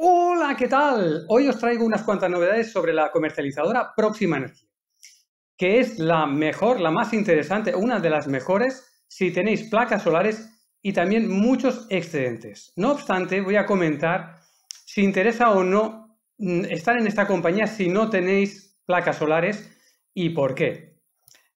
Hola, ¿qué tal? Hoy os traigo unas cuantas novedades sobre la comercializadora Próxima Energía, que es la mejor, la más interesante, una de las mejores si tenéis placas solares y también muchos excedentes. No obstante, voy a comentar si interesa o no mm, estar en esta compañía si no tenéis placas solares y por qué.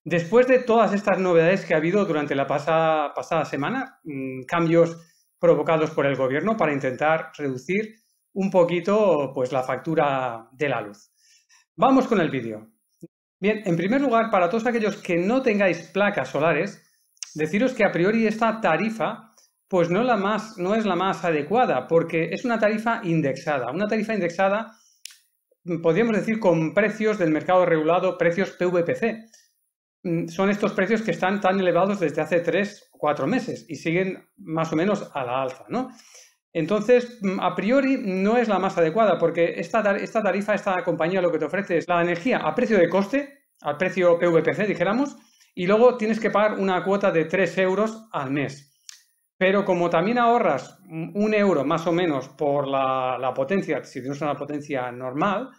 Después de todas estas novedades que ha habido durante la pasada, pasada semana, mm, cambios provocados por el gobierno para intentar reducir un poquito pues, la factura de la luz. Vamos con el vídeo. Bien, en primer lugar, para todos aquellos que no tengáis placas solares, deciros que a priori esta tarifa pues no, la más, no es la más adecuada porque es una tarifa indexada. Una tarifa indexada, podríamos decir, con precios del mercado regulado, precios PVPC. Mm, son estos precios que están tan elevados desde hace tres o cuatro meses y siguen más o menos a la alza. ¿no? Entonces, mm, a priori no es la más adecuada porque esta, tarifa, esta compañía lo que te ofrece es la energía a precio de coste, al precio PVPC, dijéramos, y luego tienes que pagar una cuota de 3 euros al mes. Pero como también ahorras mm, un euro más o menos por la, potencia, si tienes una potencia normal,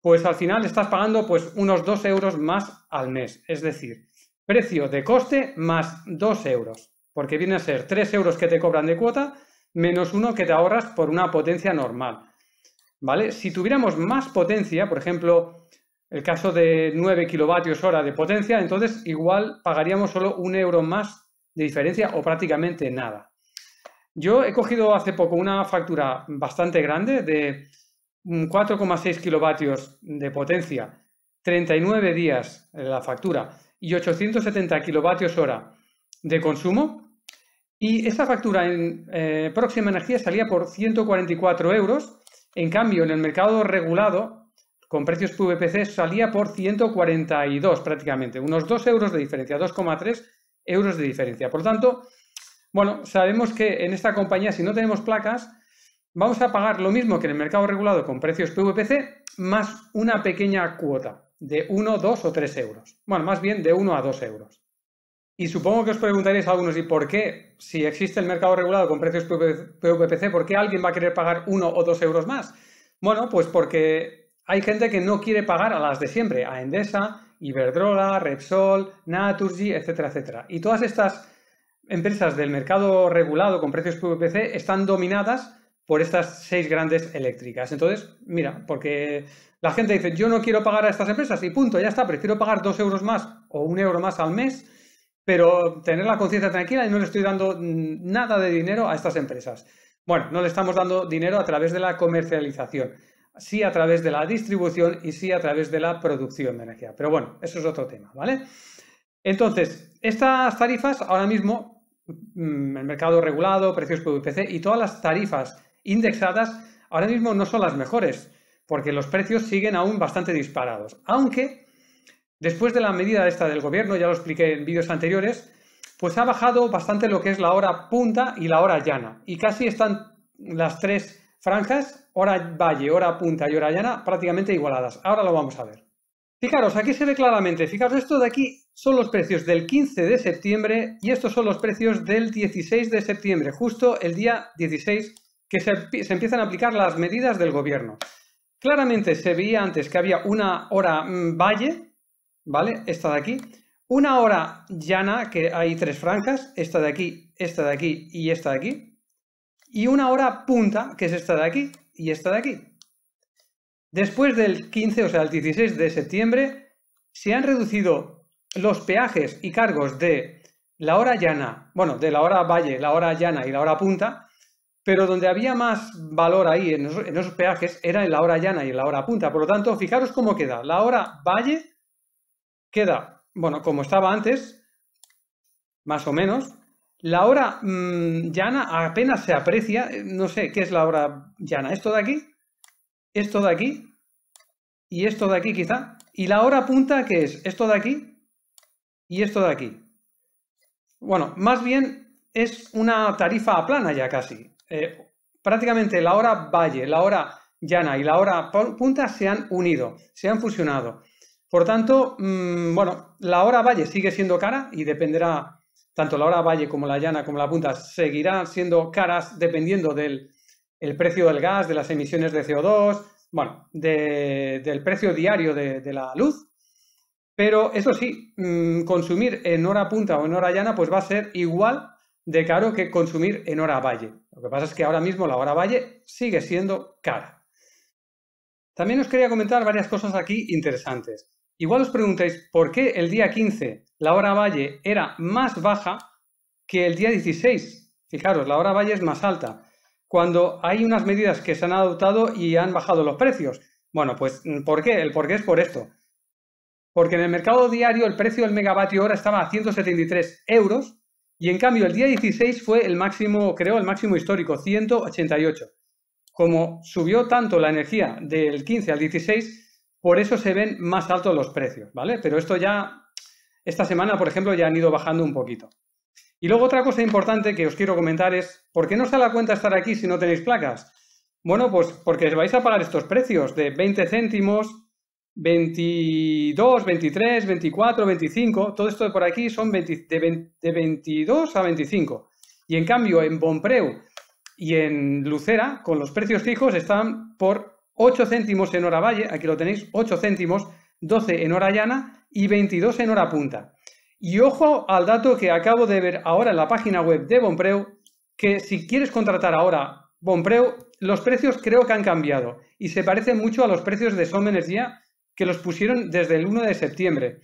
pues al final estás pagando pues unos 2 euros más al mes. Es decir, precio de coste más 2 euros, porque viene a ser 3 euros que te cobran de cuota menos uno que te ahorras por una potencia normal. ¿Vale? Si tuviéramos más potencia, por ejemplo, el caso de 9 kilovatios hora de potencia, entonces igual pagaríamos solo un euro más de diferencia o prácticamente nada. Yo he cogido hace poco una factura bastante grande de 4,6 kilovatios de potencia, 39 días la factura y 870 kilovatios hora de consumo y esta factura en eh, Próxima Energía salía por 144 euros. En cambio, en el mercado regulado, con precios PVPC, salía por 142 prácticamente, unos 2 euros de diferencia, 2,3 euros de diferencia. Por tanto, bueno, sabemos que en esta compañía, si no tenemos placas, vamos a pagar lo mismo que en el mercado regulado con precios PVPC, más una pequeña cuota de 1, 2 o 3 euros. Bueno, más bien de 1 a 2 euros. Y supongo que os preguntaréis a algunos, ¿y por qué? Si existe el mercado regulado con precios PVPC, ¿por qué alguien va a querer pagar uno o dos euros más? Bueno, pues porque hay gente que no quiere pagar a las de siempre, a Endesa, Iberdrola, Repsol, Naturgy, etcétera, etcétera. Y todas estas empresas del mercado regulado con precios PVPC están dominadas por estas seis grandes eléctricas. Entonces, mira, porque la gente dice, yo no quiero pagar a estas empresas y punto, ya está, prefiero pagar dos euros más o un euro más al mes pero tener la conciencia tranquila y no le estoy dando mm, nada de dinero a estas empresas. Bueno, no le estamos dando dinero a través de la comercialización, sí a través de la distribución y sí a través de la producción de energía. Pero bueno, eso es otro tema, ¿vale? Entonces, estas tarifas ahora mismo, mm, el mercado regulado, precios PVPC y todas las tarifas indexadas, ahora mismo no son las mejores, porque los precios siguen aún bastante disparados. Aunque Después de la medida esta del gobierno, ya lo expliqué en vídeos anteriores, pues ha bajado bastante lo que es la hora punta y la hora llana. Y casi están las tres franjas, hora valle, hora punta y hora llana, prácticamente igualadas. Ahora lo vamos a ver. Fijaros, aquí se ve claramente, fijaros, esto de aquí son los precios del 15 de septiembre y estos son los precios del 16 de septiembre, justo el día 16 que se, empiezan a aplicar las medidas del gobierno. Claramente se veía antes que había una hora mm, valle, ¿vale? Esta de aquí. Una hora llana, que hay tres franjas, esta de aquí, esta de aquí y esta de aquí. Y una hora punta, que es esta de aquí y esta de aquí. Después del 15, o sea, el 16 de septiembre, se han reducido los peajes y cargos de la hora llana, bueno, de la hora valle, la hora llana y la hora punta, pero donde había más valor ahí en esos, en esos peajes era en la hora llana y en la hora punta. Por lo tanto, fijaros cómo queda. La hora valle queda, bueno, como estaba antes, más o menos. La hora mm, llana apenas se aprecia, eh, no sé qué es la hora llana, esto de aquí, esto de aquí y esto de aquí quizá, y la hora punta que es esto de aquí y esto de aquí. Bueno, más bien es una tarifa plana ya casi. Eh, prácticamente la hora valle, la hora llana y la hora punta se han unido, se han fusionado. Por tanto, mm, bueno, la hora valle sigue siendo cara y dependerá, tanto la hora valle como la llana como la punta seguirán siendo caras dependiendo del precio del gas, de las emisiones de CO2, bueno, del precio diario de, la luz. Pero eso sí, mm, consumir en hora punta o en hora llana pues va a ser igual de caro que consumir en hora valle. Lo que pasa es que ahora mismo la hora valle sigue siendo cara. También os quería comentar varias cosas aquí interesantes. Igual os preguntáis por qué el día 15 la hora valle era más baja que el día 16. Fijaros, la hora valle es más alta. Cuando hay unas medidas que se han adoptado y han bajado los precios. Bueno, pues mm, ¿por qué? El por qué es por esto. Porque en el mercado diario el precio del megavatio hora estaba a 173 euros y en cambio el día 16 fue el máximo, creo, el máximo histórico, 188. Como subió tanto la energía del 15 al 16, por eso se ven más altos los precios, ¿vale? Pero esto ya, esta semana, por ejemplo, ya han ido bajando un poquito. Y luego otra cosa importante que os quiero comentar es, ¿por qué no os da la cuenta estar aquí si no tenéis placas? Bueno, pues porque vais a pagar estos precios de 20 céntimos, 22, 23, 24, 25, todo esto de por aquí son de, 22 a 25. Y en cambio en Bonpreu y en Lucera, con los precios fijos, están por 8 céntimos en hora valle, aquí lo tenéis, 8 céntimos, 12 en hora llana y 22 en hora punta. Y ojo al dato que acabo de ver ahora en la página web de Bonpreu, que si quieres contratar ahora Bonpreu, los precios creo que han cambiado y se parecen mucho a los precios de Som Día que los pusieron desde el 1 de septiembre.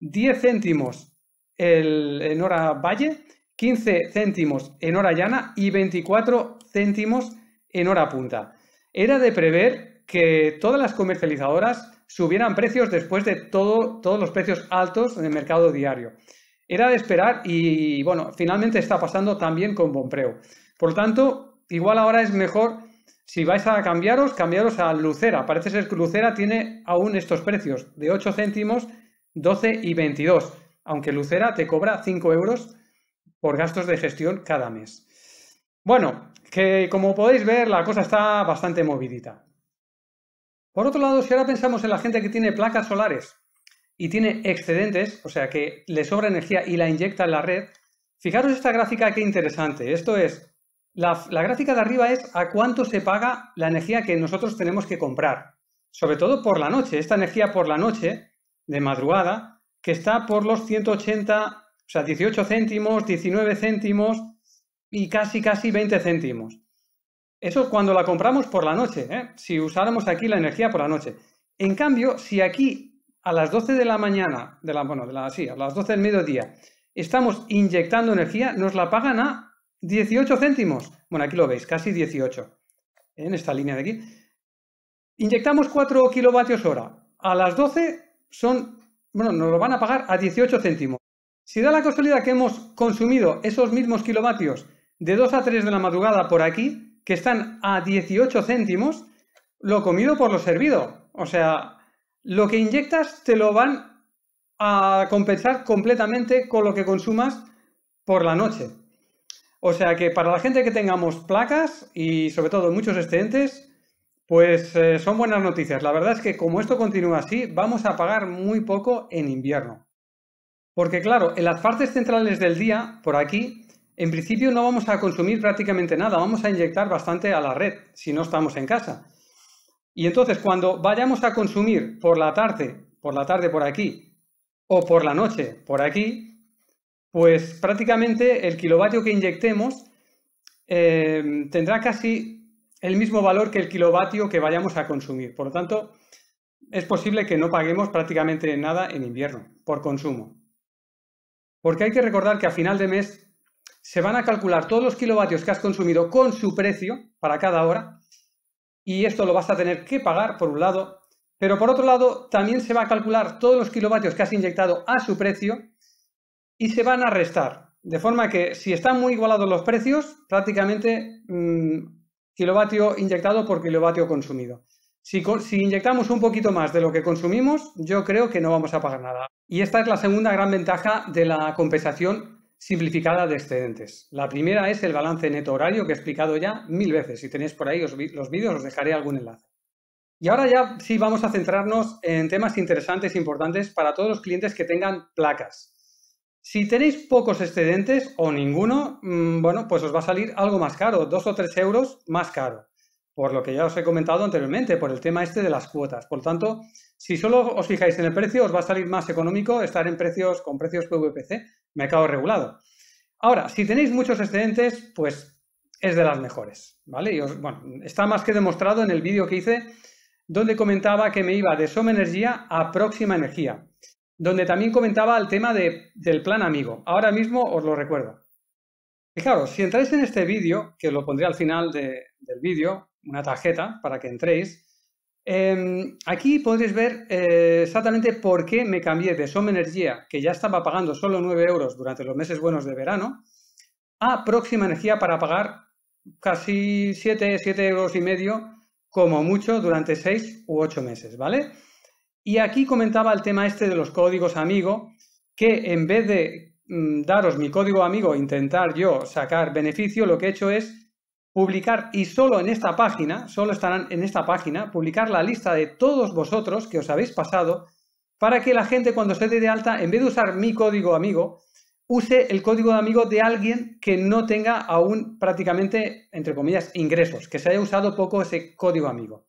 10 céntimos en hora valle, 15 céntimos en hora llana y 24 céntimos en hora punta. Era de prever que todas las comercializadoras subieran precios después de todo, todos los precios altos en el mercado diario. Era de esperar y bueno, finalmente está pasando también con Bompreo Por lo tanto, igual ahora es mejor, si vais a cambiaros, cambiaros a Lucera. Parece ser que Lucera tiene aún estos precios de 8 céntimos, 12 y 22, aunque Lucera te cobra 5 euros por gastos de gestión cada mes. Bueno, que como podéis ver la cosa está bastante movidita. Por otro lado, si ahora pensamos en la gente que tiene placas solares y tiene excedentes, o sea que le sobra energía y la inyecta en la red, fijaros esta gráfica que interesante. Esto es, la, la gráfica de arriba es a cuánto se paga la energía que nosotros tenemos que comprar, sobre todo por la noche. Esta energía por la noche, de madrugada, que está por los 180, o sea, 18 céntimos, 19 céntimos y casi, casi 20 céntimos. Eso es cuando la compramos por la noche, ¿eh? si usáramos aquí la energía por la noche. En cambio, si aquí a las 12 de la mañana, de la, bueno, de la, sí, a las 12 del mediodía, estamos inyectando energía, nos la pagan a 18 céntimos. Bueno, aquí lo veis, casi 18, ¿eh? en esta línea de aquí. Inyectamos 4 kilovatios hora. A las 12 son, bueno, nos lo van a pagar a 18 céntimos. Si da la casualidad que hemos consumido esos mismos kilovatios de 2 a 3 de la madrugada por aquí, que están a 18 céntimos, lo comido por lo servido. O sea, lo que inyectas te lo van a compensar completamente con lo que consumas por la noche. O sea que para la gente que tengamos placas y sobre todo muchos excedentes, pues eh, son buenas noticias. La verdad es que como esto continúa así, vamos a pagar muy poco en invierno. Porque claro, en las partes centrales del día, por aquí, en principio no vamos a consumir prácticamente nada, vamos a inyectar bastante a la red si no estamos en casa. Y entonces cuando vayamos a consumir por la tarde, por la tarde por aquí, o por la noche por aquí, pues prácticamente el kilovatio que inyectemos eh, tendrá casi el mismo valor que el kilovatio que vayamos a consumir. Por lo tanto, es posible que no paguemos prácticamente nada en invierno por consumo. Porque hay que recordar que a final de mes se van a calcular todos los kilovatios que has consumido con su precio para cada hora y esto lo vas a tener que pagar por un lado, pero por otro lado también se va a calcular todos los kilovatios que has inyectado a su precio y se van a restar. De forma que si están muy igualados los precios, prácticamente mm, kilovatio inyectado por kilovatio consumido. Si, si, inyectamos un poquito más de lo que consumimos, yo creo que no vamos a pagar nada. Y esta es la segunda gran ventaja de la compensación simplificada de excedentes. La primera es el balance neto horario que he explicado ya mil veces. Si tenéis por ahí los, vídeos, os dejaré algún enlace. Y ahora ya sí vamos a centrarnos en temas interesantes e importantes para todos los clientes que tengan placas. Si tenéis pocos excedentes o ninguno, mm, bueno, pues os va a salir algo más caro, dos o tres euros más caro por lo que ya os he comentado anteriormente, por el tema este de las cuotas. Por tanto, si solo os fijáis en el precio, os va a salir más económico estar en precios con precios PVPC, mercado regulado. Ahora, si tenéis muchos excedentes, pues es de las mejores, ¿vale? Y bueno, está más que demostrado en el vídeo que hice donde comentaba que me iba de Soma Energía a Próxima Energía, donde también comentaba el tema del plan amigo. Ahora mismo os lo recuerdo. Fijaros, si entráis en este vídeo, que lo pondré al final del vídeo, una tarjeta para que entréis. Em, aquí podéis ver eh, exactamente por qué me cambié de Som Energía, que ya estaba pagando solo 9 euros durante los meses buenos de verano, a Próxima Energía para pagar casi 7, 7 euros y medio como mucho durante 6 u 8 meses, ¿vale? Y aquí comentaba el tema este de los códigos amigo, que en vez de mm, daros mi código amigo, intentar yo sacar beneficio, lo que he hecho es publicar, y solo en esta página, solo estarán en esta página, publicar la lista de todos vosotros que os habéis pasado para que la gente cuando se dé de alta, en vez de usar mi código amigo, use el código de amigo de alguien que no tenga aún prácticamente, entre comillas, ingresos, que se haya usado poco ese código amigo.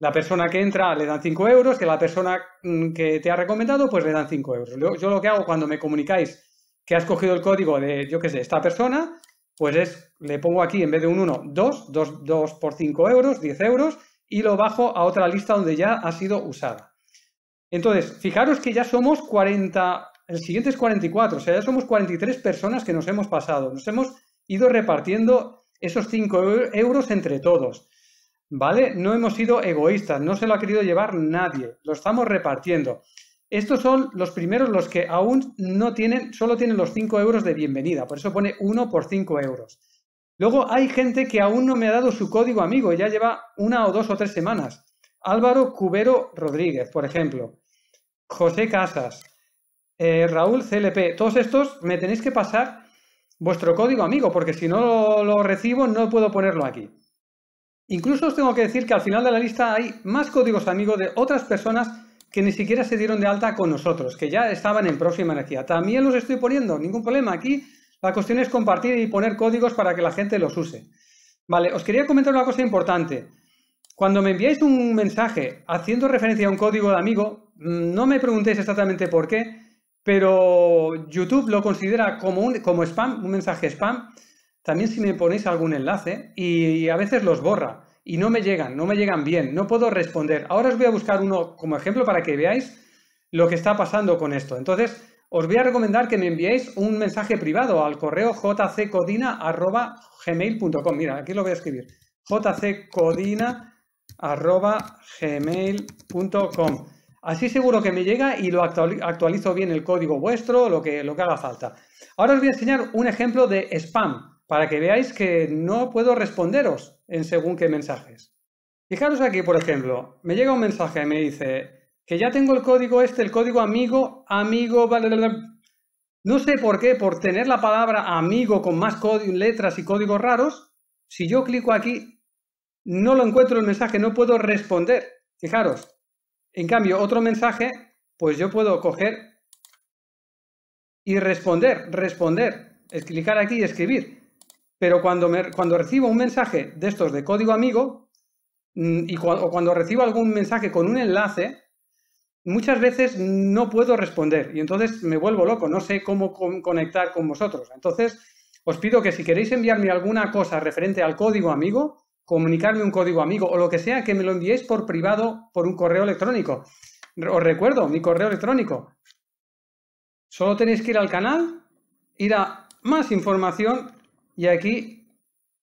La persona que entra le dan 5 euros, que la persona mm, que te ha recomendado, pues le dan 5 euros. Yo, yo, lo que hago cuando me comunicáis que has cogido el código de, yo qué sé, esta persona, pues es, le pongo aquí en vez de un 1, 2, 2, 2 por 5 euros, 10 euros, y lo bajo a otra lista donde ya ha sido usada. Entonces, fijaros que ya somos 40, el siguiente es 44, o sea, ya somos 43 personas que nos hemos pasado, nos hemos ido repartiendo esos 5 euros entre todos, ¿vale? No hemos sido egoístas, no se lo ha querido llevar nadie, lo estamos repartiendo. Estos son los primeros, los que aún no tienen, solo tienen los 5 euros de bienvenida, por eso pone 1 por 5 euros. Luego hay gente que aún no me ha dado su código amigo, ya lleva una o dos o tres semanas. Álvaro Cubero Rodríguez, por ejemplo. José Casas, eh, Raúl CLP, todos estos me tenéis que pasar vuestro código amigo, porque si no lo, lo, recibo no puedo ponerlo aquí. Incluso os tengo que decir que al final de la lista hay más códigos amigos de otras personas que ni siquiera se dieron de alta con nosotros, que ya estaban en próxima energía. También los estoy poniendo, ningún problema. Aquí la cuestión es compartir y poner códigos para que la gente los use. Vale, os quería comentar una cosa importante. Cuando me enviáis un mensaje haciendo referencia a un código de amigo, no me preguntéis exactamente por qué, pero YouTube lo considera como, un, como spam, un mensaje spam. También si me ponéis algún enlace y a veces los borra y no me llegan, no me llegan bien, no puedo responder. Ahora os voy a buscar uno como ejemplo para que veáis lo que está pasando con esto. Entonces, os voy a recomendar que me enviéis un mensaje privado al correo com. Mira, aquí lo voy a escribir. com. Así seguro que me llega y lo actualizo bien el código vuestro, lo que, lo que haga falta. Ahora os voy a enseñar un ejemplo de spam para que veáis que no puedo responderos en según qué mensajes. Fijaros aquí, por ejemplo, me llega un mensaje y me dice que ya tengo el código este, el código amigo, amigo, vale No sé por qué, por tener la palabra amigo con más letras y códigos raros, si yo clico aquí, no lo encuentro el mensaje, no puedo responder. Fijaros, en cambio, otro mensaje, pues yo puedo coger y responder, responder, es clicar aquí y escribir pero cuando, me, cuando recibo un mensaje de estos de código amigo mm, y o cuando recibo algún mensaje con un enlace, muchas veces no puedo responder y entonces me vuelvo loco, no sé cómo conectar con vosotros. Entonces, os pido que si queréis enviarme alguna cosa referente al código amigo, comunicarme un código amigo o lo que sea, que me lo enviéis por privado por un correo electrónico. Os recuerdo, mi correo electrónico. Solo tenéis que ir al canal, ir a más información y aquí,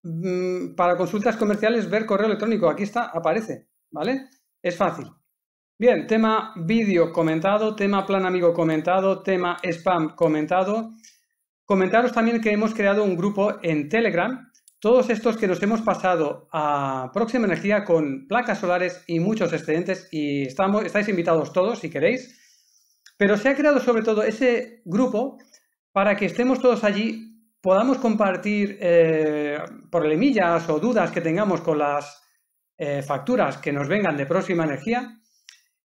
mm, para consultas comerciales, ver correo electrónico. Aquí está, aparece, ¿vale? Es fácil. Bien, tema vídeo comentado, tema plan amigo comentado, tema spam comentado. Comentaros también que hemos creado un grupo en Telegram. Todos estos que nos hemos pasado a Próxima Energía con placas solares y muchos excedentes y estamos, estáis invitados todos si queréis. Pero se ha creado sobre todo ese grupo para que estemos todos allí podamos compartir eh, problemillas o dudas que tengamos con las eh, facturas que nos vengan de próxima energía.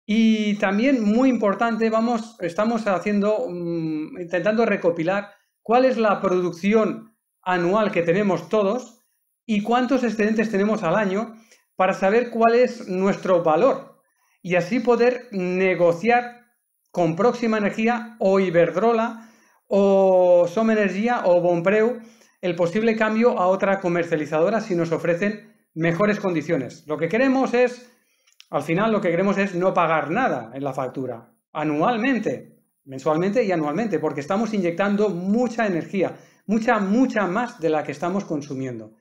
Y también, muy importante, vamos, estamos haciendo, mm, intentando recopilar cuál es la producción anual que tenemos todos y cuántos excedentes tenemos al año para saber cuál es nuestro valor y así poder negociar con Próxima Energía o Iberdrola o Som Energía o Bonpreu el posible cambio a otra comercializadora si nos ofrecen mejores condiciones. Lo que queremos es, al final lo que queremos es no pagar nada en la factura, anualmente, mensualmente y anualmente, porque estamos inyectando mucha energía, mucha, mucha más de la que estamos consumiendo.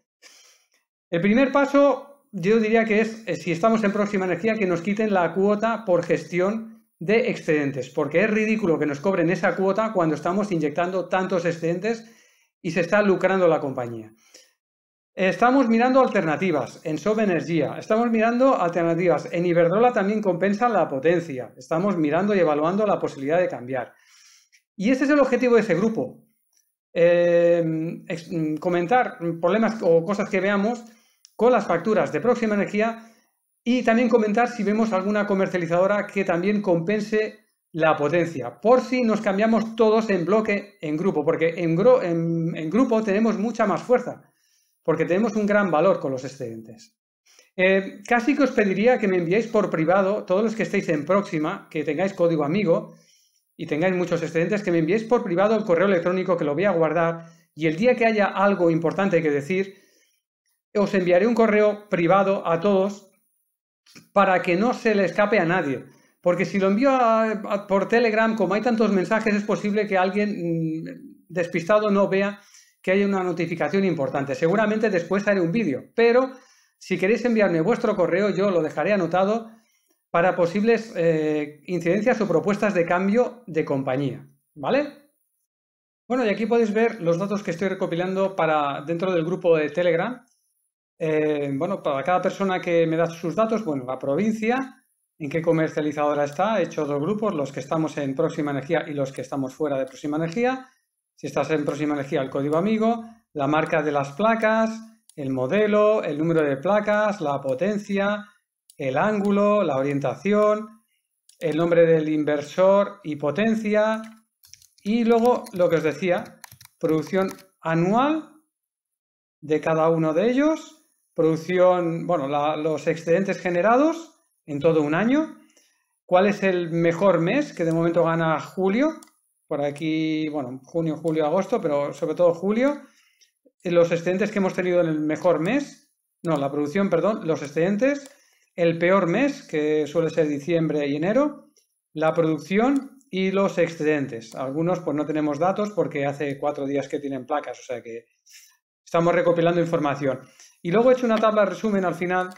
El primer paso, yo diría que es, eh, si estamos en próxima energía, que nos quiten la cuota por gestión de excedentes, porque es ridículo que nos cobren esa cuota cuando estamos inyectando tantos excedentes y se está lucrando la compañía. Estamos mirando alternativas en Sob Energía, estamos mirando alternativas. En Iberdrola también compensa la potencia, estamos mirando y evaluando la posibilidad de cambiar. Y ese es el objetivo de ese grupo. Em, comentar problemas o cosas que veamos con las facturas de próxima energía y también comentar si vemos alguna comercializadora que también compense la potencia, por si nos cambiamos todos en bloque, en grupo, porque en, grupo tenemos mucha más fuerza, porque tenemos un gran valor con los excedentes. Eh, casi que os pediría que me enviéis por privado, todos los que estéis en próxima, que tengáis código amigo y tengáis muchos excedentes, que me enviéis por privado el correo electrónico que lo voy a guardar y el día que haya algo importante que decir, os enviaré un correo privado a todos para que no se le escape a nadie. Porque si lo envío por Telegram, como hay tantos mensajes, es posible que alguien mm, despistado no vea que hay una notificación importante. Seguramente después haré un vídeo, pero si queréis enviarme vuestro correo, yo lo dejaré anotado para posibles eh, incidencias o propuestas de cambio de compañía. ¿Vale? Bueno, y aquí podéis ver los datos que estoy recopilando para dentro del grupo de Telegram eh, bueno, para cada persona que me da sus datos, bueno, la provincia, en qué comercializadora está, he hecho dos grupos, los que estamos en Próxima Energía y los que estamos fuera de Próxima Energía. Si estás en Próxima Energía, el código amigo, la marca de las placas, el modelo, el número de placas, la potencia, el ángulo, la orientación, el nombre del inversor y potencia. Y luego lo que os decía, producción anual de cada uno de ellos producción, bueno, los excedentes generados en todo un año, cuál es el mejor mes, que de momento gana julio, por aquí, bueno, junio, julio, agosto, pero sobre todo julio, eh, los excedentes que hemos tenido en el mejor mes, no, la producción, perdón, los excedentes, el peor mes, que suele ser diciembre y enero, la producción y los excedentes. Algunos pues no tenemos datos porque hace cuatro días que tienen placas, o sea que Estamos recopilando información. Y luego he hecho una tabla resumen al final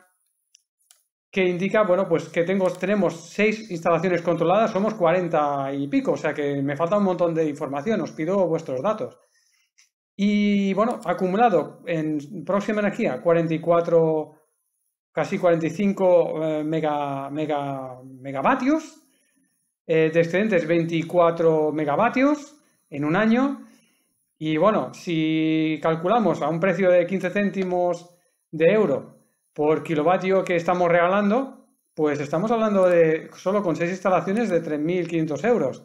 que indica, bueno, pues que tenemos seis instalaciones controladas, somos 40 y pico, o sea que me falta un montón de información, os pido vuestros datos. Y bueno, acumulado en próxima energía 44, casi 45 eh, megavatios, eh, de excedentes 24 megavatios en un año, y bueno, si calculamos a un precio de 15 céntimos de euro por kilovatio que estamos regalando, pues estamos hablando de solo con seis instalaciones de 3.500 euros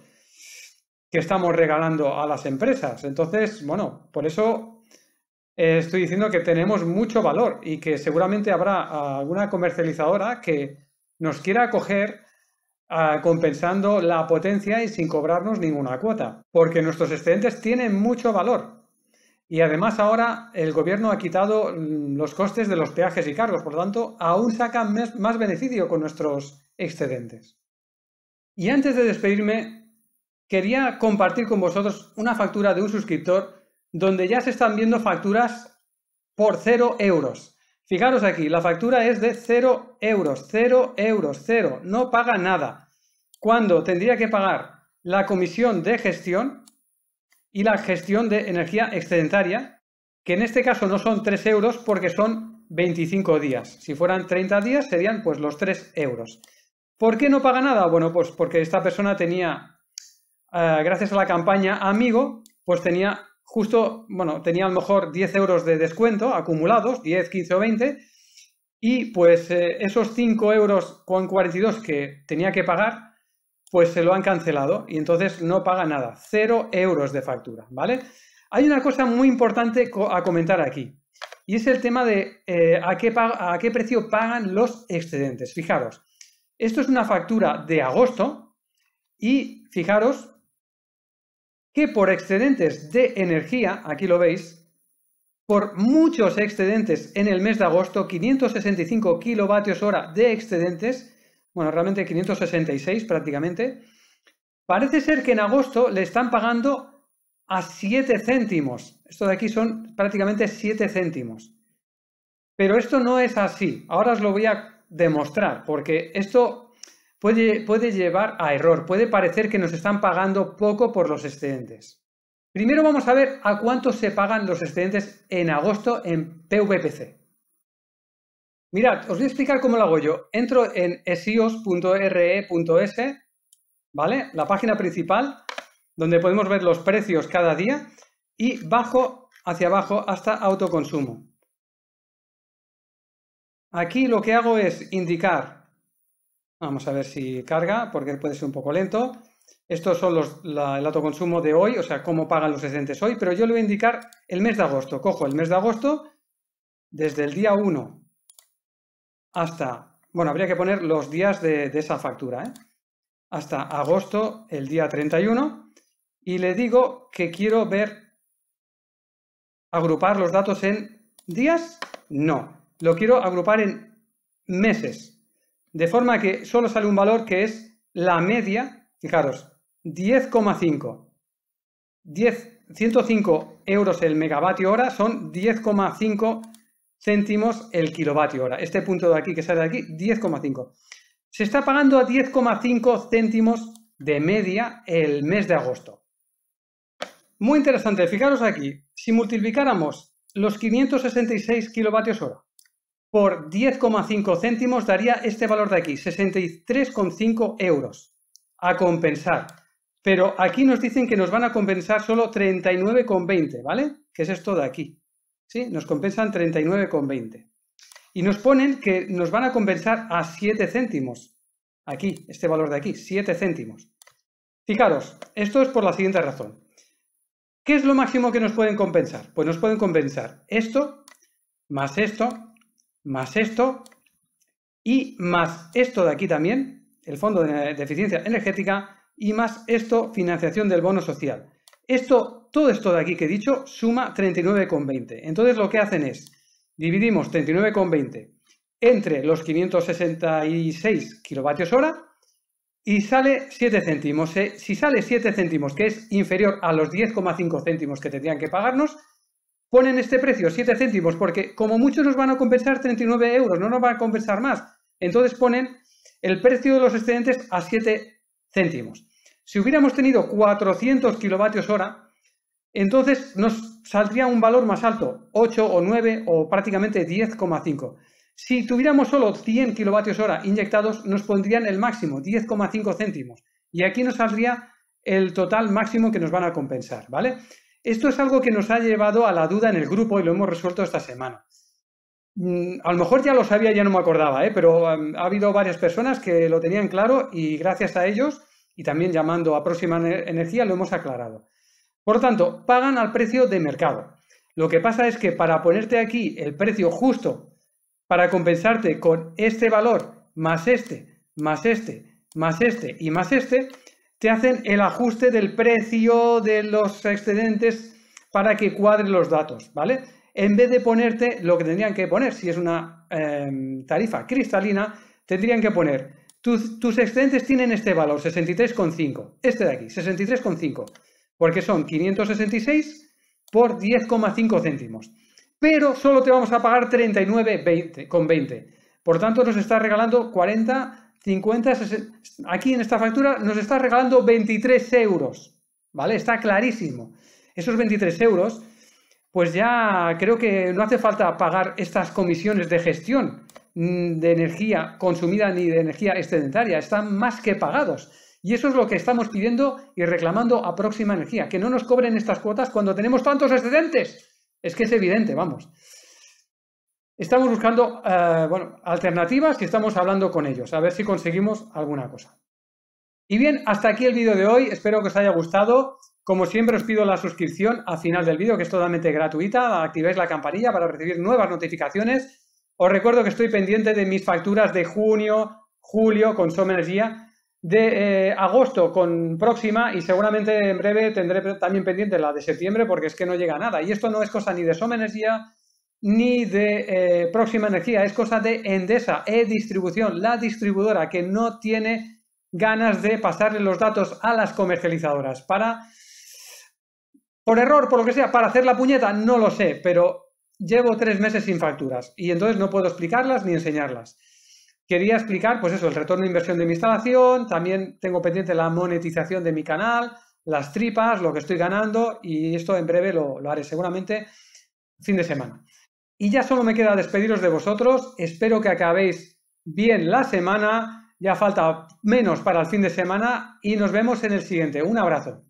que estamos regalando a las empresas. Entonces, bueno, por eso eh, estoy diciendo que tenemos mucho valor y que seguramente habrá alguna comercializadora que nos quiera acoger compensando la potencia y sin cobrarnos ninguna cuota, porque nuestros excedentes tienen mucho valor. Y además ahora el gobierno ha quitado mm, los costes de los peajes y cargos, por lo tanto, aún sacan más beneficio con nuestros excedentes. Y antes de despedirme, quería compartir con vosotros una factura de un suscriptor donde ya se están viendo facturas por cero euros. Fijaros aquí, la factura es de 0 euros, 0 euros, 0, no paga nada. Cuando tendría que pagar la comisión de gestión y la gestión de energía excedentaria, que en este caso no son 3 euros porque son 25 días. Si fueran 30 días serían pues los 3 euros. ¿Por qué no paga nada? Bueno, pues porque esta persona tenía, eh, gracias a la campaña Amigo, pues tenía justo, bueno, tenía a lo mejor 10 euros de descuento acumulados, 10, 15 o 20, y pues eh, esos 5 euros con 42 que tenía que pagar, pues se lo han cancelado y entonces no paga nada, 0 euros de factura, ¿vale? Hay una cosa muy importante a comentar aquí, y es el tema de eh, a, qué a qué precio pagan los excedentes. Fijaros, esto es una factura de agosto y fijaros que por excedentes de energía, aquí lo veis, por muchos excedentes en el mes de agosto, 565 kilovatios hora de excedentes, bueno, realmente 566 prácticamente, parece ser que en agosto le están pagando a 7 céntimos. Esto de aquí son prácticamente 7 céntimos. Pero esto no es así. Ahora os lo voy a demostrar, porque esto puede, llevar a error, puede parecer que nos están pagando poco por los excedentes. Primero vamos a ver a cuánto se pagan los excedentes en agosto en PVPC. Mirad, os voy a explicar cómo lo hago yo. Entro en esios.re.es, e ¿vale? La página principal, donde podemos ver los precios cada día, y bajo hacia abajo hasta autoconsumo. Aquí lo que hago es indicar Vamos a ver si carga, porque puede ser un poco lento. Estos son los, la, el autoconsumo de hoy, o sea, cómo pagan los excedentes hoy, pero yo le voy a indicar el mes de agosto. Cojo el mes de agosto desde el día 1 hasta, bueno, habría que poner los días de, esa factura, ¿eh? hasta agosto, el día 31, y le digo que quiero ver, agrupar los datos en días, no, lo quiero agrupar en meses. De forma que solo sale un valor que es la media, fijaros, 10,5. 105 euros el megavatio hora son 10,5 céntimos el kilovatio hora. Este punto de aquí que sale de aquí, 10,5. Se está pagando a 10,5 céntimos de media el mes de agosto. Muy interesante, fijaros aquí, si multiplicáramos los 566 kilovatios hora por 10,5 céntimos daría este valor de aquí, 63,5 euros a compensar. Pero aquí nos dicen que nos van a compensar solo 39,20, ¿vale? Que es esto de aquí. ¿Sí? Nos compensan 39,20. Y nos ponen que nos van a compensar a 7 céntimos. Aquí, este valor de aquí, 7 céntimos. Fijaros, esto es por la siguiente razón. ¿Qué es lo máximo que nos pueden compensar? Pues nos pueden compensar esto, más esto, más esto y más esto de aquí también, el Fondo de Eficiencia Energética y más esto, financiación del bono social. Esto, todo esto de aquí que he dicho suma 39,20. Entonces lo que hacen es, dividimos 39,20 entre los 566 kilovatios hora y sale 7 céntimos. Eh, si sale 7 céntimos, que es inferior a los 10,5 céntimos que tendrían que pagarnos, ponen este precio, 7 céntimos, porque como muchos nos van a compensar 39 euros, no nos van a compensar más. Entonces ponen el precio de los excedentes a 7 céntimos. Si hubiéramos tenido 400 kilovatios hora, entonces nos saldría un valor más alto, 8 o 9 o prácticamente 10,5. Si tuviéramos solo 100 kilovatios hora inyectados, nos pondrían el máximo, 10,5 céntimos. Y aquí nos saldría el total máximo que nos van a compensar, ¿vale? Esto es algo que nos ha llevado a la duda en el grupo y lo hemos resuelto esta semana. Mm, a lo mejor ya lo sabía, ya no me acordaba, ¿eh? pero ha habido varias personas que lo tenían claro y gracias a ellos y también llamando a Próxima Energía lo hemos aclarado. Por lo tanto, pagan al precio de mercado. Lo que pasa es que para ponerte aquí el precio justo para compensarte con este valor más este, más este, más este y más este, te hacen el ajuste del precio de los excedentes para que cuadren los datos, ¿vale? En vez de ponerte lo que tendrían que poner, si es una em, tarifa cristalina, tendrían que poner, tus, tus excedentes tienen este valor, 63,5, este de aquí, 63,5, porque son 566 por 10,5 céntimos. Pero solo te vamos a pagar 39,20. Por tanto, nos está regalando 40 50, aquí en esta factura nos está regalando 23 euros, ¿vale? Está clarísimo. Esos 23 euros, pues ya creo que no hace falta pagar estas comisiones de gestión mm, de energía consumida ni de energía excedentaria, están más que pagados. Y eso es lo que estamos pidiendo y reclamando a Próxima Energía, que no nos cobren estas cuotas cuando tenemos tantos excedentes. Es que es evidente, vamos. Estamos buscando eh, bueno, alternativas y estamos hablando con ellos, a ver si conseguimos alguna cosa. Y bien, hasta aquí el vídeo de hoy, espero que os haya gustado. Como siempre os pido la suscripción al final del vídeo, que es totalmente gratuita, activéis la campanilla para recibir nuevas notificaciones. Os recuerdo que estoy pendiente de mis facturas de junio, julio con Som de eh, agosto con próxima y seguramente en breve tendré también pendiente la de septiembre porque es que no llega nada. Y esto no es cosa ni de Som ni de eh, Próxima Energía, es cosa de Endesa, e-distribución, la distribuidora que no tiene ganas de pasarle los datos a las comercializadoras para, por error, por lo que sea, para hacer la puñeta, no lo sé, pero llevo tres meses sin facturas y entonces no puedo explicarlas ni enseñarlas. Quería explicar, pues eso, el retorno de inversión de mi instalación, también tengo pendiente la monetización de mi canal, las tripas, lo que estoy ganando y esto en breve lo, lo haré seguramente fin de semana. Y ya solo me queda despediros de vosotros. Espero que acabéis bien la semana. Ya falta menos para el fin de semana y nos vemos en el siguiente. Un abrazo.